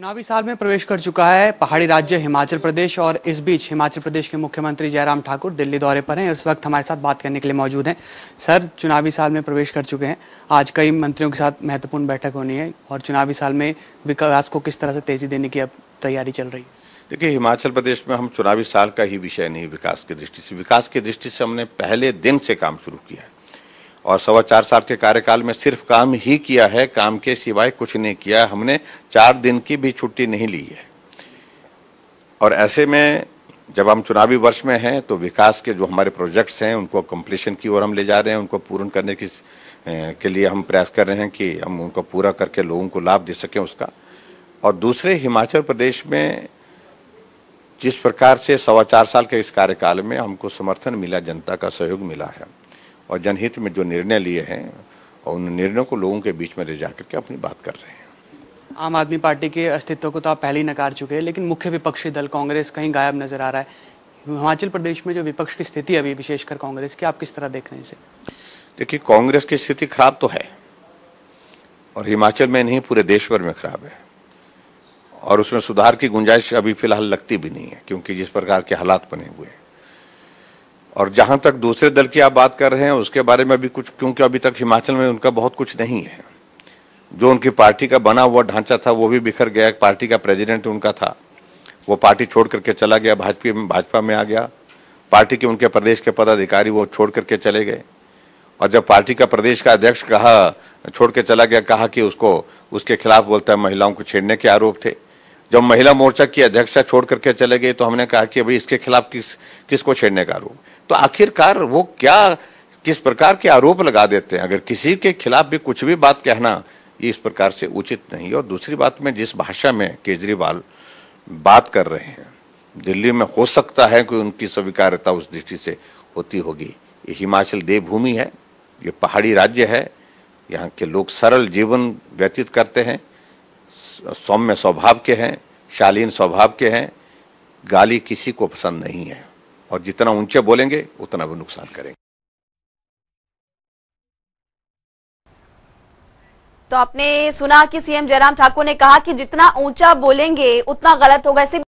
चुनावी साल में प्रवेश कर चुका है पहाड़ी राज्य हिमाचल प्रदेश और इस बीच हिमाचल प्रदेश के मुख्यमंत्री जयराम ठाकुर दिल्ली दौरे पर हैं इस वक्त हमारे साथ बात करने के लिए मौजूद हैं सर चुनावी साल में प्रवेश कर चुके हैं आज कई मंत्रियों के साथ महत्वपूर्ण बैठक होनी है और चुनावी साल में विकास को किस तरह से तेजी देने की अब तैयारी चल रही है देखिए हिमाचल प्रदेश में हम चुनावी साल का ही विषय नहीं विकास की दृष्टि से विकास की दृष्टि से हमने पहले दिन से काम शुरू किया है और सवा चार साल के कार्यकाल में सिर्फ काम ही किया है काम के सिवाय कुछ नहीं किया हमने चार दिन की भी छुट्टी नहीं ली है और ऐसे में जब हम चुनावी वर्ष में हैं तो विकास के जो हमारे प्रोजेक्ट्स हैं उनको कम्प्लीशन की ओर हम ले जा रहे हैं उनको पूर्ण करने की के लिए हम प्रयास कर रहे हैं कि हम उनको पूरा करके लोगों को लाभ दे सकें उसका और दूसरे हिमाचल प्रदेश में जिस प्रकार से सवा चार साल के इस कार्यकाल में हमको समर्थन मिला जनता का सहयोग मिला है और जनहित में जो निर्णय लिए हैं और उन निर्णयों को लोगों के बीच में ले जा करके अपनी बात कर रहे हैं आम आदमी पार्टी के अस्तित्व को तो आप पहले ही नकार चुके हैं लेकिन मुख्य विपक्षी दल कांग्रेस कहीं गायब नजर आ रहा है हिमाचल प्रदेश में जो विपक्ष की स्थिति अभी विशेषकर कांग्रेस की आप किस तरह देख रहे हैं इसे देखिए कांग्रेस की स्थिति खराब तो है और हिमाचल में नहीं पूरे देश भर में खराब है और उसमें सुधार की गुंजाइश अभी फिलहाल लगती भी नहीं है क्योंकि जिस प्रकार के हालात बने हुए हैं और जहां तक दूसरे दल की आप बात कर रहे हैं उसके बारे में अभी कुछ क्योंकि अभी तक हिमाचल में उनका बहुत कुछ नहीं है जो उनकी पार्टी का बना हुआ ढांचा था वो भी बिखर गया पार्टी का प्रेसिडेंट उनका था वो पार्टी छोड़ करके चला गया भाजपा में भाजपा में आ गया पार्टी के उनके प्रदेश के पदाधिकारी वो छोड़ करके चले गए और जब पार्टी का प्रदेश का अध्यक्ष कहा छोड़ के चला गया कहा कि उसको उसके खिलाफ बोलता है महिलाओं को छेड़ने के आरोप थे जब महिला मोर्चा की अध्यक्षता छोड़ करके चले गए तो हमने कहा कि भाई इसके खिलाफ किस किसको छेड़ने का आरोप तो आखिरकार वो क्या किस प्रकार के आरोप लगा देते हैं अगर किसी के खिलाफ भी कुछ भी बात कहना इस प्रकार से उचित नहीं और दूसरी बात में जिस भाषा में केजरीवाल बात कर रहे हैं दिल्ली में हो सकता है कि उनकी स्वीकार्यता उस दृष्टि से होती होगी ये हिमाचल देवभूमि है ये पहाड़ी राज्य है यहाँ के लोग सरल जीवन व्यतीत करते हैं सौम्य स्वभाव के हैं शालीन स्वभाव के हैं गाली किसी को पसंद नहीं है और जितना ऊंचे बोलेंगे उतना वो नुकसान करेंगे तो आपने सुना कि सीएम जयराम ठाकुर ने कहा कि जितना ऊंचा बोलेंगे उतना गलत होगा इसी